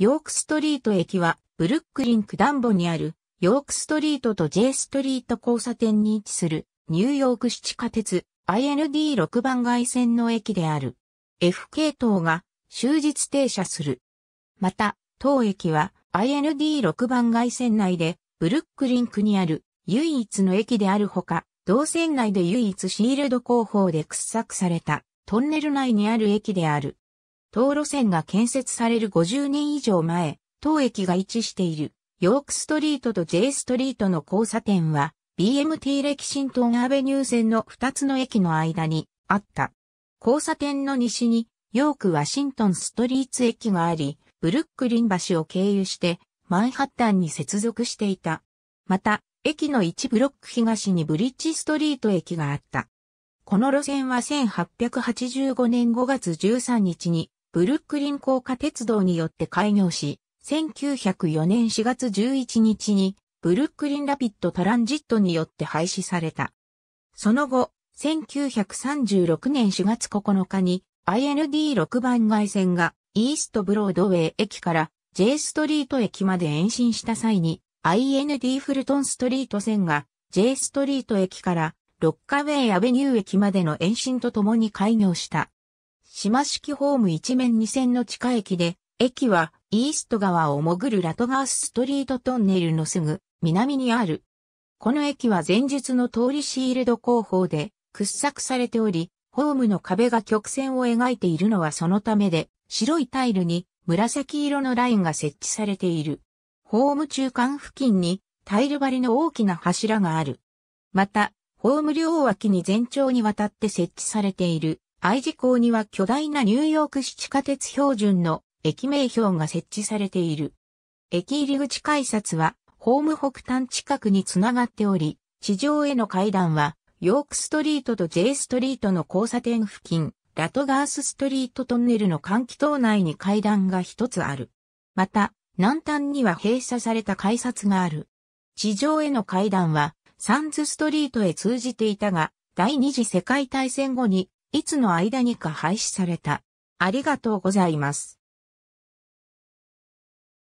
ヨークストリート駅は、ブルックリンク段ボにある、ヨークストリートと J ストリート交差点に位置する、ニューヨーク市地下鉄、IND6 番街線の駅である。F 系統が終日停車する。また、当駅は IND6 番街線内でブルックリンクにある唯一の駅であるほか、同線内で唯一シールド工法で掘削されたトンネル内にある駅である。当路線が建設される50年以上前、当駅が位置しているヨークストリートと J ストリートの交差点は BMT レキシントンアベニュー線の2つの駅の間にあった。交差点の西にヨークワシントンストリーツ駅があり、ブルックリン橋を経由してマンハッタンに接続していた。また、駅の一ブロック東にブリッジストリート駅があった。この路線は1885年5月13日にブルックリン高架鉄道によって開業し、1904年4月11日にブルックリンラピッドトランジットによって廃止された。その後、1936年4月9日に IND6 番外線がイーストブロードウェイ駅から J ストリート駅まで延伸した際に IND フルトンストリート線が J ストリート駅からロッカウェイアベニュー駅までの延伸とともに開業した。島式ホーム一面二線の地下駅で、駅はイースト川を潜るラトガースストリートトンネルのすぐ南にある。この駅は前述の通りシールド工法で掘削されており、ホームの壁が曲線を描いているのはそのためで、白いタイルに紫色のラインが設置されている。ホーム中間付近にタイル張りの大きな柱がある。また、ホーム両脇に全長にわたって設置されている愛知港には巨大なニューヨーク市地下鉄標準の駅名標が設置されている。駅入り口改札は、ホーム北端近くにつながっており、地上への階段は、ヨークストリートと J ストリートの交差点付近、ラトガースストリートトンネルの換気塔内に階段が一つある。また、南端には閉鎖された改札がある。地上への階段は、サンズストリートへ通じていたが、第二次世界大戦後にいつの間にか廃止された。ありがとうございます。